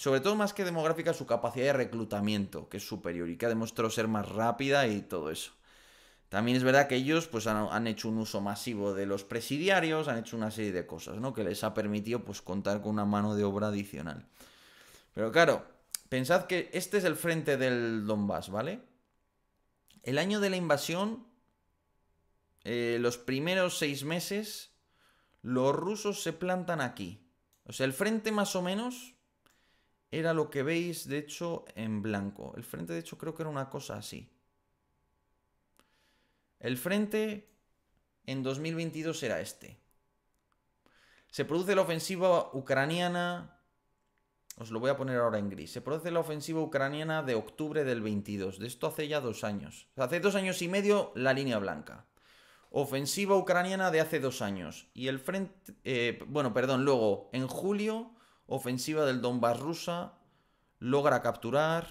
sobre todo más que demográfica, su capacidad de reclutamiento, que es superior y que ha demostrado ser más rápida y todo eso. También es verdad que ellos pues, han, hecho un uso masivo de los presidiarios, han hecho una serie de cosas, ¿no? Que les ha permitido pues, contar con una mano de obra adicional. Pero claro, pensad que este es el frente del Donbass, ¿vale? El año de la invasión, eh, los primeros seis meses, los rusos se plantan aquí. O sea, el frente más o menos era lo que veis, de hecho, en blanco. El frente, de hecho, creo que era una cosa así. El frente en 2022 era este. Se produce la ofensiva ucraniana. Os lo voy a poner ahora en gris. Se produce la ofensiva ucraniana de octubre del 22. De esto hace ya dos años. hace dos años y medio la línea blanca. Ofensiva ucraniana de hace dos años. Y el frente. Eh, bueno, perdón, luego en julio ofensiva del Donbass rusa logra capturar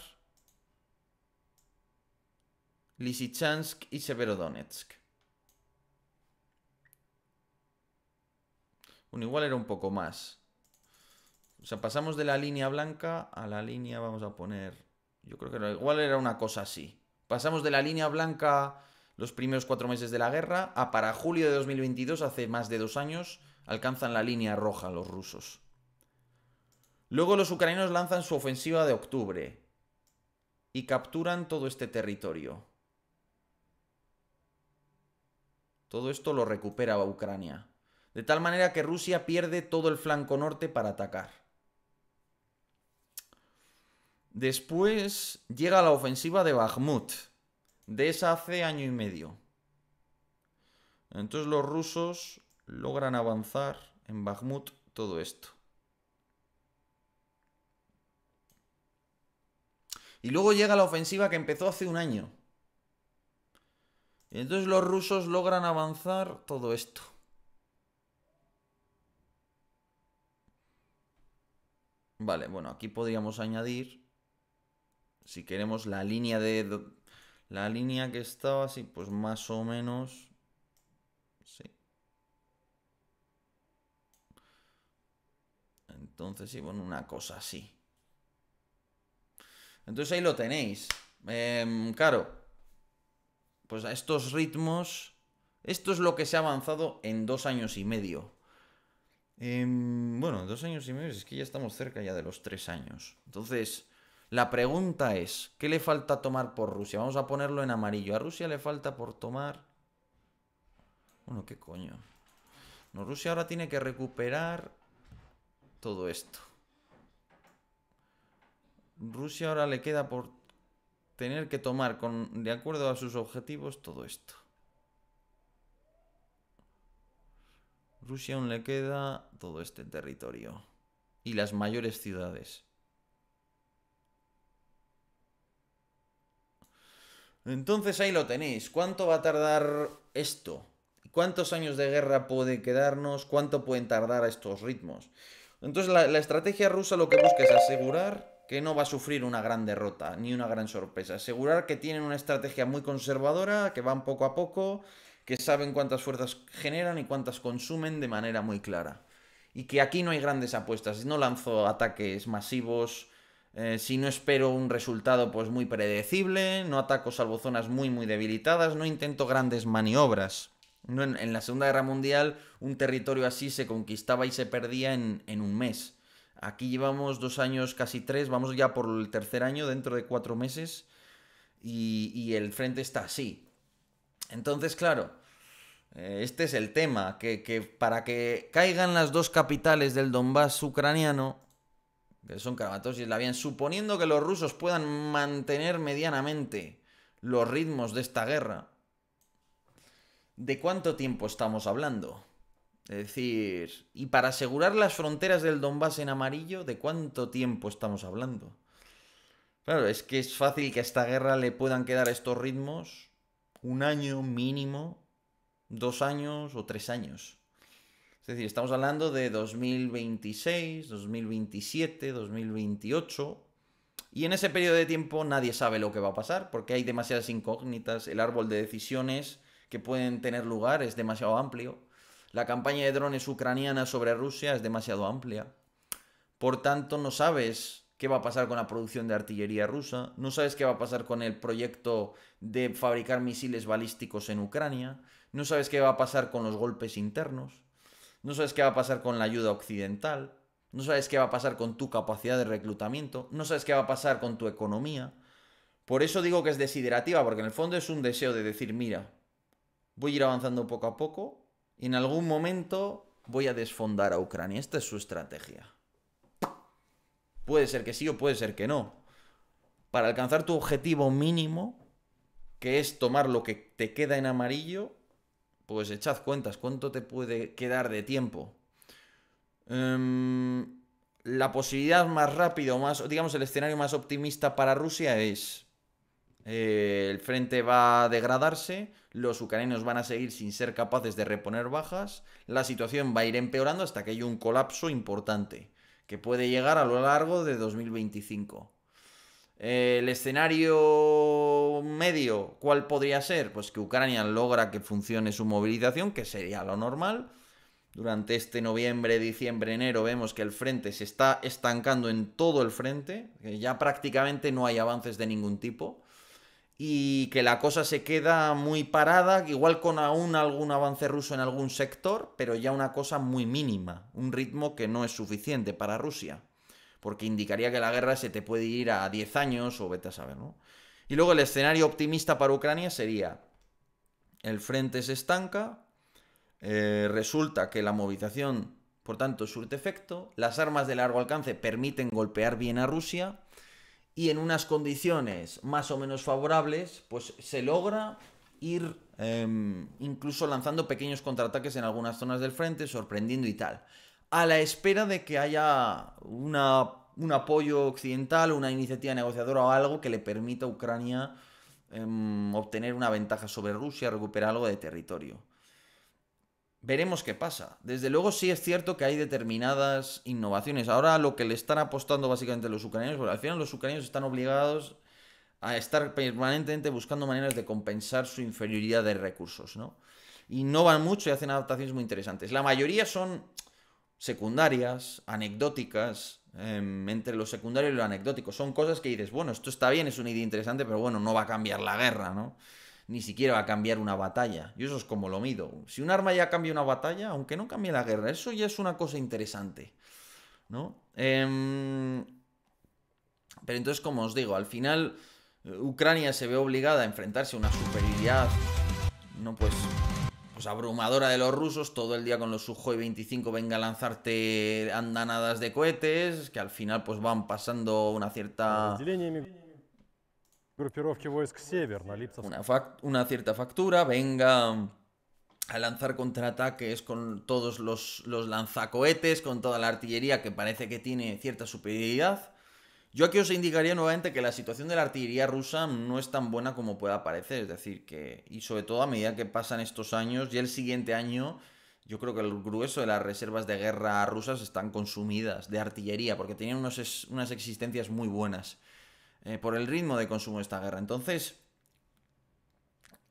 Lisichansk y Severodonetsk. Bueno, igual era un poco más. O sea, pasamos de la línea blanca a la línea, vamos a poner... Yo creo que igual era una cosa así. Pasamos de la línea blanca los primeros cuatro meses de la guerra a para julio de 2022, hace más de dos años, alcanzan la línea roja los rusos. Luego los ucranianos lanzan su ofensiva de octubre y capturan todo este territorio. Todo esto lo recupera Ucrania. De tal manera que Rusia pierde todo el flanco norte para atacar. Después llega la ofensiva de Bakhmut. De esa hace año y medio. Entonces los rusos logran avanzar en Bakhmut todo esto. Y luego llega la ofensiva que empezó hace un año. Y entonces los rusos logran avanzar todo esto. Vale, bueno, aquí podríamos añadir, si queremos, la línea de... La línea que estaba así, pues más o menos... Sí. Entonces, sí, bueno, una cosa así. Entonces ahí lo tenéis. Em, claro, pues a estos ritmos, esto es lo que se ha avanzado en dos años y medio. Em, bueno, dos años y medio, es que ya estamos cerca ya de los tres años. Entonces, la pregunta es, ¿qué le falta tomar por Rusia? Vamos a ponerlo en amarillo. ¿A Rusia le falta por tomar? Bueno, ¿qué coño? No, Rusia ahora tiene que recuperar todo esto. Rusia ahora le queda por tener que tomar de acuerdo a sus objetivos todo esto. Rusia aún le queda todo este territorio y las mayores ciudades. Entonces ahí lo tenéis. ¿Cuánto va a tardar esto? ¿Cuántos años de guerra puede quedarnos? ¿Cuánto pueden tardar a estos ritmos? Entonces la estrategia rusa lo que busca es asegurar que no va a sufrir una gran derrota ni una gran sorpresa. Asegurar que tienen una estrategia muy conservadora, que van poco a poco, que saben cuántas fuerzas generan y cuántas consumen de manera muy clara. Y que aquí no hay grandes apuestas, no lanzo ataques masivos, eh, si no espero un resultado pues muy predecible, no ataco salvo zonas muy muy debilitadas, no intento grandes maniobras. en, en, la Segunda Guerra Mundial un territorio así se conquistaba y se perdía en, en un mes Aquí llevamos dos años, casi tres, vamos ya por el tercer año dentro de cuatro meses y, el frente está así. Entonces, claro, eh, este es el tema, que, para que caigan las dos capitales del Donbass ucraniano, que son Kramatorsk y Slavian, suponiendo que los rusos puedan mantener medianamente los ritmos de esta guerra, ¿de cuánto tiempo estamos hablando? Es decir, y para asegurar las fronteras del Donbass en amarillo, ¿de cuánto tiempo estamos hablando? Claro, es que es fácil que a esta guerra le puedan quedar estos ritmos un año mínimo, dos años o tres años. Es decir, estamos hablando de 2026, 2027, 2028. Y en ese periodo de tiempo nadie sabe lo que va a pasar, porque hay demasiadas incógnitas, el árbol de decisiones que pueden tener lugar es demasiado amplio. La campaña de drones ucraniana sobre Rusia es demasiado amplia. Por tanto, no sabes qué va a pasar con la producción de artillería rusa, no sabes qué va a pasar con el proyecto de fabricar misiles balísticos en Ucrania, no sabes qué va a pasar con los golpes internos, no sabes qué va a pasar con la ayuda occidental, no sabes qué va a pasar con tu capacidad de reclutamiento, no sabes qué va a pasar con tu economía. Por eso digo que es desiderativa, porque en el fondo es un deseo de decir, mira, voy a ir avanzando poco a poco, y en algún momento voy a desfondar a Ucrania. Esta es su estrategia. Puede ser que sí o puede ser que no. Para alcanzar tu objetivo mínimo, que es tomar lo que te queda en amarillo, pues echad cuentas, ¿cuánto te puede quedar de tiempo? Em, la posibilidad más rápida, o más, digamos, el escenario más optimista para Rusia es eh, el frente va a degradarse, los ucranianos van a seguir sin ser capaces de reponer bajas, la situación va a ir empeorando hasta que haya un colapso importante, que puede llegar a lo largo de 2025. el escenario medio, ¿cuál podría ser? Pues que Ucrania logra que funcione su movilización, que sería lo normal. Durante este noviembre, diciembre, enero vemos que el frente se está estancando en todo el frente, ya prácticamente no hay avances de ningún tipo y que la cosa se queda muy parada, igual con aún algún avance ruso en algún sector, pero ya una cosa muy mínima, un ritmo que no es suficiente para Rusia, porque indicaría que la guerra se te puede ir a 10 años o vete a saber, ¿no? Y luego el escenario optimista para Ucrania sería, el frente se estanca, eh, resulta que la movilización, por tanto, surte efecto, las armas de largo alcance permiten golpear bien a Rusia, y en unas condiciones más o menos favorables, pues se logra ir em, incluso lanzando pequeños contraataques en algunas zonas del frente, sorprendiendo y tal. A la espera de que haya una, un apoyo occidental, una iniciativa negociadora o algo que le permita a Ucrania em, obtener una ventaja sobre Rusia, recuperar algo de territorio. Veremos qué pasa. Desde luego sí es cierto que hay determinadas innovaciones. Ahora lo que le están apostando básicamente los ucranianos, porque al final los ucranianos están obligados a estar permanentemente buscando maneras de compensar su inferioridad de recursos, ¿no? Innovan mucho y hacen adaptaciones muy interesantes. La mayoría son secundarias, anecdóticas, em, entre lo secundario y lo anecdótico. Son cosas que dices, bueno, esto está bien, es una idea interesante, pero bueno, no va a cambiar la guerra, ¿no? ni siquiera va a cambiar una batalla. Y eso es como lo mido. Si un arma ya cambia una batalla, aunque no cambie la guerra, eso ya es una cosa interesante. ¿No? Em, pero entonces, como os digo, al final eh, Ucrania se ve obligada a enfrentarse a una superioridad, no pues, pues abrumadora de los rusos, todo el día con los y 25 venga a lanzarte andanadas de cohetes, que al final pues van pasando una cierta... Una, cierta factura venga a lanzar contraataques con todos los, lanzacohetes, con toda la artillería que parece que tiene cierta superioridad. Yo aquí os indicaría nuevamente que la situación de la artillería rusa no es tan buena como pueda parecer, es decir, que, y sobre todo a medida que pasan estos años y el siguiente año, yo creo que el grueso de las reservas de guerra rusas están consumidas de artillería, porque tenían unas existencias muy buenas. Eh, por el ritmo de consumo de esta guerra. Entonces,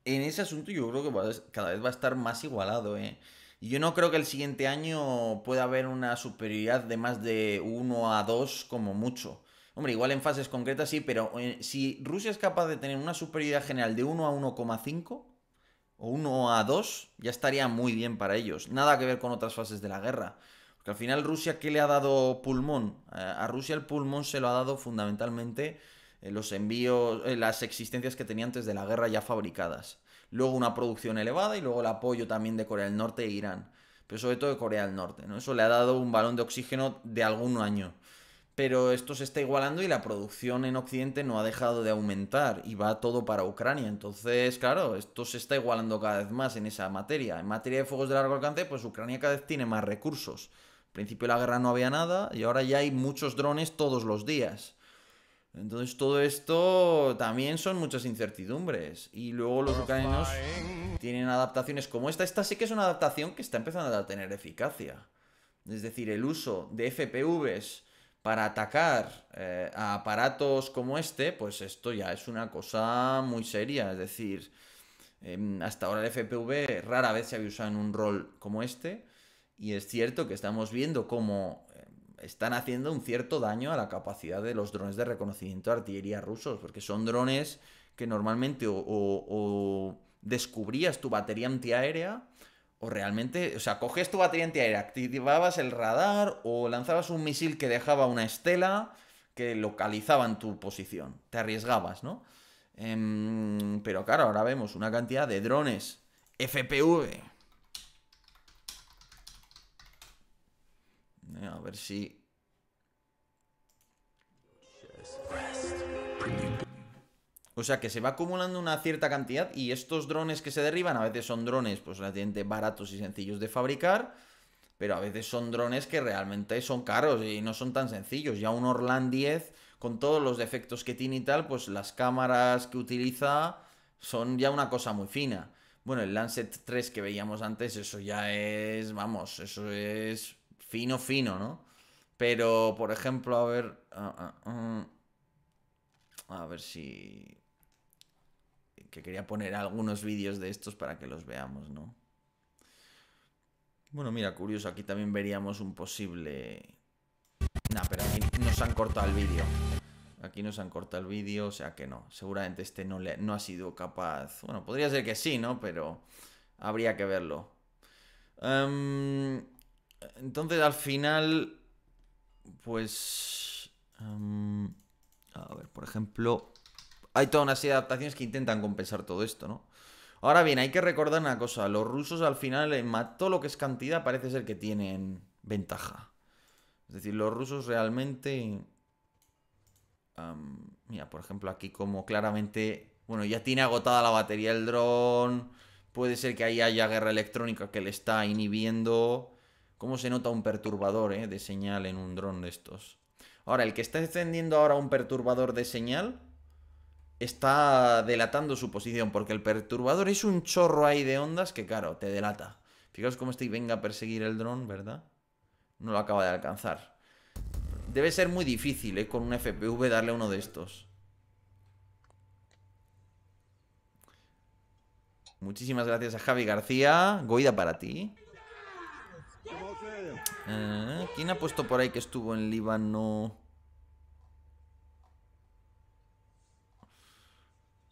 en ese asunto yo creo que cada vez va a estar más igualado. ¿eh? Yo no creo que el siguiente año pueda haber una superioridad de más de 1 a 2 como mucho. Hombre, igual en fases concretas sí, pero eh, si Rusia es capaz de tener una superioridad general de 1 a 1,5 o 1 a 2, ya estaría muy bien para ellos. Nada que ver con otras fases de la guerra. Porque al final Rusia, ¿qué le ha dado pulmón? Eh, a Rusia el pulmón se lo ha dado fundamentalmente eh, los envíos, eh, las existencias que tenía antes de la guerra ya fabricadas. Luego una producción elevada y luego el apoyo también de Corea del Norte e Irán. Pero sobre todo de Corea del Norte, ¿no? Eso le ha dado un balón de oxígeno de algún año. Pero esto se está igualando y la producción en Occidente no ha dejado de aumentar y va todo para Ucrania. Entonces, claro, esto se está igualando cada vez más en esa materia. En materia de fuegos de largo alcance, pues Ucrania cada vez tiene más recursos. Al principio de la guerra no había nada y ahora ya hay muchos drones todos los días. Entonces todo esto también son muchas incertidumbres. Y luego los ucranianos tienen adaptaciones como esta. Esta sí que es una adaptación que está empezando a tener eficacia. Es decir, el uso de FPVs para atacar eh, a aparatos como este, pues esto ya es una cosa muy seria. Es decir, em, hasta ahora el FPV rara vez se había usado en un rol como este. Y es cierto que estamos viendo cómo están haciendo un cierto daño a la capacidad de los drones de reconocimiento de artillería rusos, porque son drones que normalmente o, descubrías tu batería antiaérea, o realmente, o sea, coges tu batería antiaérea, activabas el radar o lanzabas un misil que dejaba una estela que localizaban tu posición. Te arriesgabas, ¿no? Em, pero claro, ahora vemos una cantidad de drones FPV A ver si... O sea que se va acumulando una cierta cantidad y estos drones que se derriban a veces son drones pues relativamente baratos y sencillos de fabricar, pero a veces son drones que realmente son caros y no son tan sencillos. Ya un Orlan 10 con todos los defectos que tiene y tal, pues las cámaras que utiliza son ya una cosa muy fina. Bueno, el Lancet 3 que veíamos antes, eso ya es, vamos, eso es fino, fino, ¿no? Pero, por ejemplo, a ver... Ah, ah, ah. a ver si... Que quería poner algunos vídeos de estos para que los veamos, ¿no? Bueno, mira, curioso, aquí también veríamos un posible... Nah, pero aquí nos han cortado el vídeo. Aquí nos han cortado el vídeo, o sea que no. Seguramente este no, le, no ha sido capaz... Bueno, podría ser que sí, ¿no? Pero habría que verlo. Em, entonces, al final, pues... Em, a ver, por ejemplo... Hay toda una serie de adaptaciones que intentan compensar todo esto, ¿no? Ahora bien, hay que recordar una cosa. Los rusos al final, en todo lo que es cantidad, parece ser que tienen ventaja. Es decir, los rusos realmente... Em, mira, por ejemplo, aquí como claramente... Bueno, ya tiene agotada la batería el dron. Puede ser que ahí haya guerra electrónica que le está inhibiendo. ¿Cómo se nota un perturbador eh, de señal en un dron de estos? Ahora, el que está encendiendo ahora un perturbador de señal está delatando su posición, porque el perturbador es un chorro ahí de ondas que, claro, te delata. Fijaos cómo este venga a perseguir el dron, ¿verdad? No lo acaba de alcanzar. Debe ser muy difícil, ¿eh? Con un FPV darle uno de estos. Muchísimas gracias a Javi García. Goida para ti. Ah, ¿Quién ha puesto por ahí que estuvo en Líbano?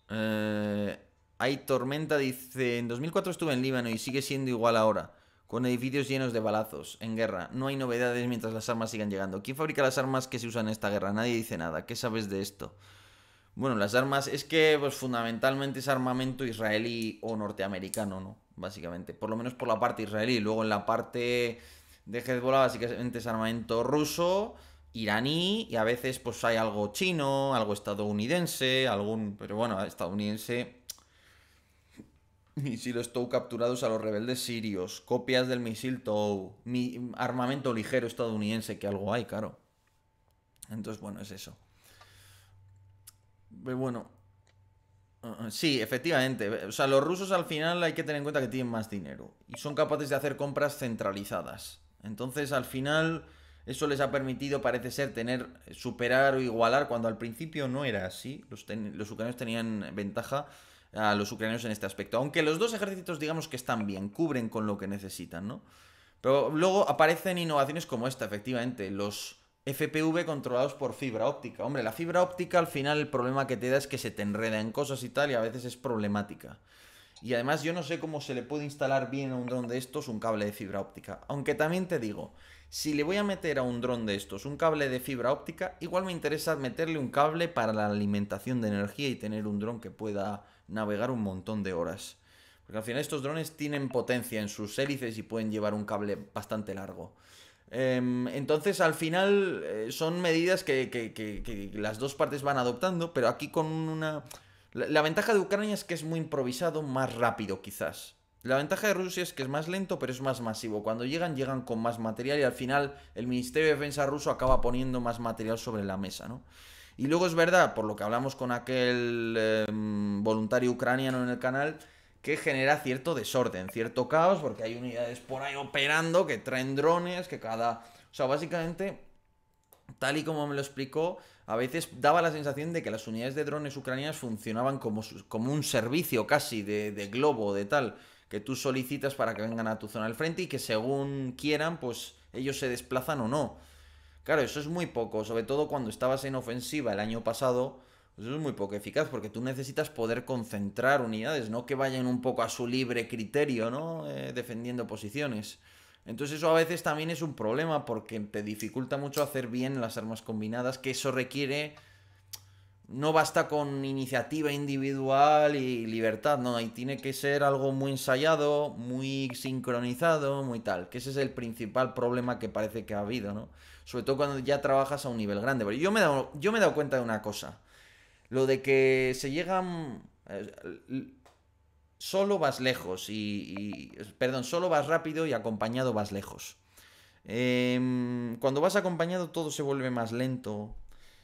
Eh, hay tormenta, dice. En 2004 estuve en Líbano y sigue siendo igual ahora. Con edificios llenos de balazos, en guerra. No hay novedades mientras las armas sigan llegando. ¿Quién fabrica las armas que se usan en esta guerra? Nadie dice nada. ¿Qué sabes de esto? Bueno, las armas es que pues, fundamentalmente es armamento israelí o norteamericano, ¿no? Básicamente. Por lo menos por la parte israelí. Luego en la parte de Hezbollah, básicamente es armamento ruso, iraní, y a veces pues hay algo chino, algo estadounidense, algún... Pero bueno, estadounidense... Misiles Tow capturados a los rebeldes sirios, copias del misil Tow, mi... armamento ligero estadounidense, que algo hay, claro. Entonces, bueno, es eso. Pero bueno, ah, ah, Sí, efectivamente. O sea, los rusos al final hay que tener en cuenta que tienen más dinero y son capaces de hacer compras centralizadas. Entonces, al final, eso les ha permitido, parece ser, tener, superar o igualar, cuando al principio no era así. Los, ucranianos tenían ventaja a los ucranianos en este aspecto. Aunque los dos ejércitos, digamos que están bien, cubren con lo que necesitan, ¿no? Pero luego aparecen innovaciones como esta, efectivamente, los FPV controlados por fibra óptica. Hombre, la fibra óptica al final el problema que te da es que se te enreda en cosas y tal y a veces es problemática. Y además yo no sé cómo se le puede instalar bien a un dron de estos un cable de fibra óptica. Aunque también te digo, si le voy a meter a un dron de estos un cable de fibra óptica, igual me interesa meterle un cable para la alimentación de energía y tener un dron que pueda navegar un montón de horas. Porque al final estos drones tienen potencia en sus hélices y pueden llevar un cable bastante largo. Em, entonces, al final, eh, son medidas que, las dos partes van adoptando, pero aquí con una, la, ventaja de Ucrania es que es muy improvisado, más rápido quizás. La ventaja de Rusia es que es más lento, pero es más masivo. Cuando llegan, llegan con más material y al final el Ministerio de Defensa ruso acaba poniendo más material sobre la mesa, ¿no? Y luego es verdad, por lo que hablamos con aquel em, voluntario ucraniano en el canal, que genera cierto desorden, cierto caos, porque hay unidades por ahí operando que traen drones, que cada... O sea, básicamente, tal y como me lo explicó, a veces daba la sensación de que las unidades de drones ucranianas funcionaban como, como un servicio casi de, globo, de tal, que tú solicitas para que vengan a tu zona del frente y que según quieran, pues ellos se desplazan o no. Claro, eso es muy poco, sobre todo cuando estabas en ofensiva el año pasado, eso es muy poco eficaz porque tú necesitas poder concentrar unidades, no que vayan un poco a su libre criterio, ¿no? Eh, defendiendo posiciones. Entonces eso a veces también es un problema porque te dificulta mucho hacer bien las armas combinadas, que eso requiere... No basta con iniciativa individual y libertad, no, y tiene que ser algo muy ensayado, muy sincronizado, muy tal, que ese es el principal problema que parece que ha habido, ¿no? Sobre todo cuando ya trabajas a un nivel grande. yo me yo me he dado cuenta de una cosa, lo de que se llegan... Eh, solo vas lejos y, Perdón, solo vas rápido y acompañado vas lejos. Em, cuando vas acompañado todo se vuelve más lento.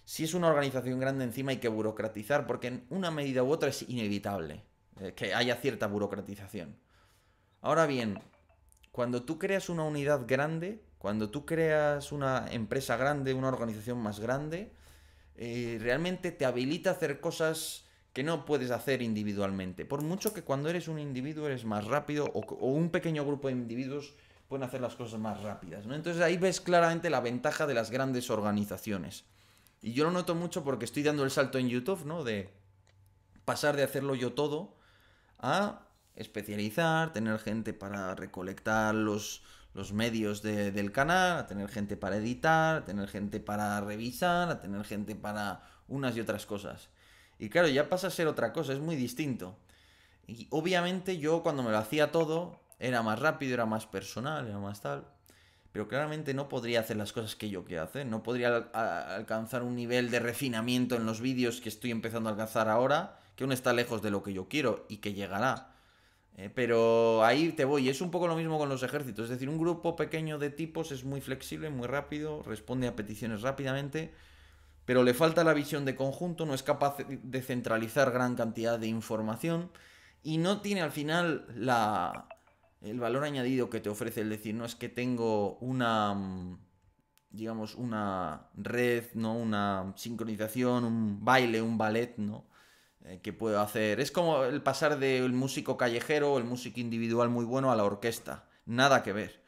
Si es una organización grande encima hay que burocratizar porque en una medida u otra es inevitable eh, que haya cierta burocratización. Ahora bien, cuando tú creas una unidad grande, cuando tú creas una empresa grande, una organización más grande, eh, realmente te habilita a hacer cosas que no puedes hacer individualmente. Por mucho que cuando eres un individuo eres más rápido o, un pequeño grupo de individuos pueden hacer las cosas más rápidas. Entonces ahí ves claramente la ventaja de las grandes organizaciones. Y yo lo noto mucho porque estoy dando el salto en YouTube, ¿no? De pasar de hacerlo yo todo a especializar, tener gente para recolectar los, los medios del canal, a tener gente para editar, tener gente para revisar, a tener gente para unas y otras cosas. Y claro, ya pasa a ser otra cosa, es muy distinto. Y obviamente yo cuando me lo hacía todo era más rápido, era más personal, era más tal. Pero claramente no podría hacer las cosas que yo quiero hacer. No podría alcanzar un nivel de refinamiento en los vídeos que estoy empezando a alcanzar ahora, que aún está lejos de lo que yo quiero y que llegará. Eh, pero ahí te voy. Es un poco lo mismo con los ejércitos. Es decir, un grupo pequeño de tipos es muy flexible, muy rápido, responde a peticiones rápidamente pero le falta la visión de conjunto, no es capaz de centralizar gran cantidad de información y no tiene al final la, el valor añadido que te ofrece, el decir, no es que tengo una, mm, digamos, una red, ¿no? una sincronización, un baile, un ballet, ¿no? Eh, que puedo hacer. Es como el pasar del músico callejero o el músico individual muy bueno a la orquesta. Nada que ver.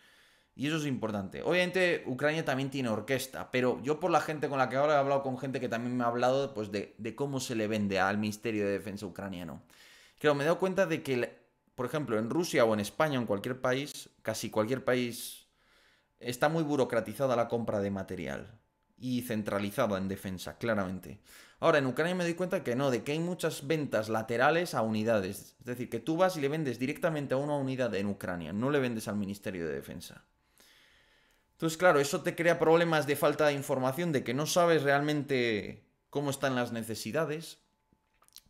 Y eso es importante. Obviamente Ucrania también tiene orquesta, pero yo por la gente con la que ahora he hablado, con gente que también me ha hablado pues de, cómo se le vende al Ministerio de Defensa ucraniano. Creo, me he dado cuenta de que, por ejemplo, en Rusia o en España o en cualquier país, casi cualquier país, está muy burocratizada la compra de material y centralizada en defensa, claramente. Ahora, en Ucrania me doy cuenta que no, de que hay muchas ventas laterales a unidades. Es decir, que tú vas y le vendes directamente a una unidad en Ucrania, no le vendes al Ministerio de Defensa. Entonces, claro, eso te crea problemas de falta de información, de que no sabes realmente cómo están las necesidades.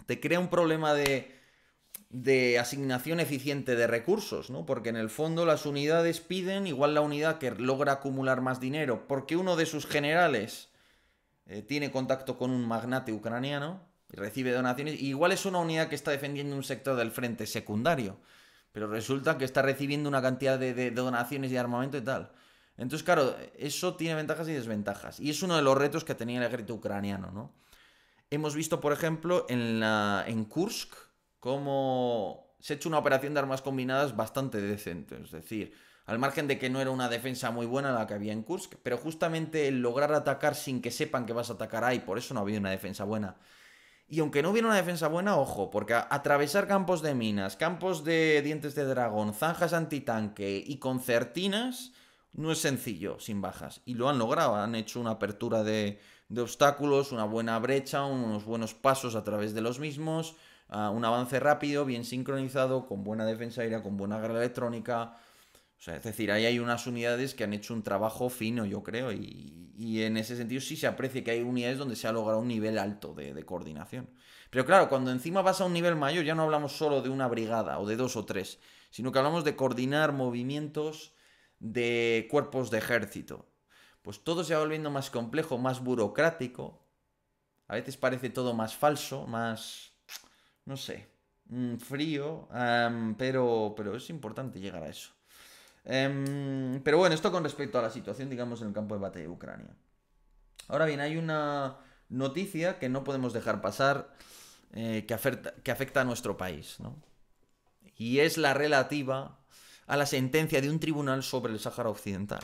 Te crea un problema de, asignación eficiente de recursos, ¿no? Porque en el fondo las unidades piden, igual la unidad que logra acumular más dinero, porque uno de sus generales eh, tiene contacto con un magnate ucraniano y recibe donaciones, igual es una unidad que está defendiendo un sector del frente secundario, pero resulta que está recibiendo una cantidad de donaciones y armamento y tal. Entonces, claro, eso tiene ventajas y desventajas. Y es uno de los retos que tenía el ejército ucraniano, ¿no? Hemos visto, por ejemplo, en, Kursk cómo se ha hecho una operación de armas combinadas bastante decente. Es decir, al margen de que no era una defensa muy buena la que había en Kursk, pero justamente el lograr atacar sin que sepan que vas a atacar ahí, por eso no había una defensa buena. Y aunque no hubiera una defensa buena, ojo, porque atravesar campos de minas, campos de dientes de dragón, zanjas antitanque y concertinas no es sencillo sin bajas. Y lo han logrado, han hecho una apertura de, obstáculos, una buena brecha, unos buenos pasos a través de los mismos, ah, un avance rápido, bien sincronizado, con buena defensa aérea, con buena guerra electrónica. sea, es decir, ahí hay unas unidades que han hecho un trabajo fino, yo creo, y, en ese sentido sí se aprecia que hay unidades donde se ha logrado un nivel alto de, de, coordinación. Pero claro, cuando encima vas a un nivel mayor, ya no hablamos solo de una brigada o de dos o tres, sino que hablamos de coordinar movimientos, de cuerpos de ejército. Pues todo se va volviendo más complejo, más burocrático. A veces parece todo más falso, más... no sé, mm, frío, pero, pero es importante llegar a eso. Em, pero bueno, esto con respecto a la situación, digamos, en el campo de batalla de Ucrania. Ahora bien, hay una noticia que no podemos dejar pasar eh, que, afecta, que afecta a nuestro país, ¿no? Y es la relativa a la sentencia de un tribunal sobre el Sáhara Occidental.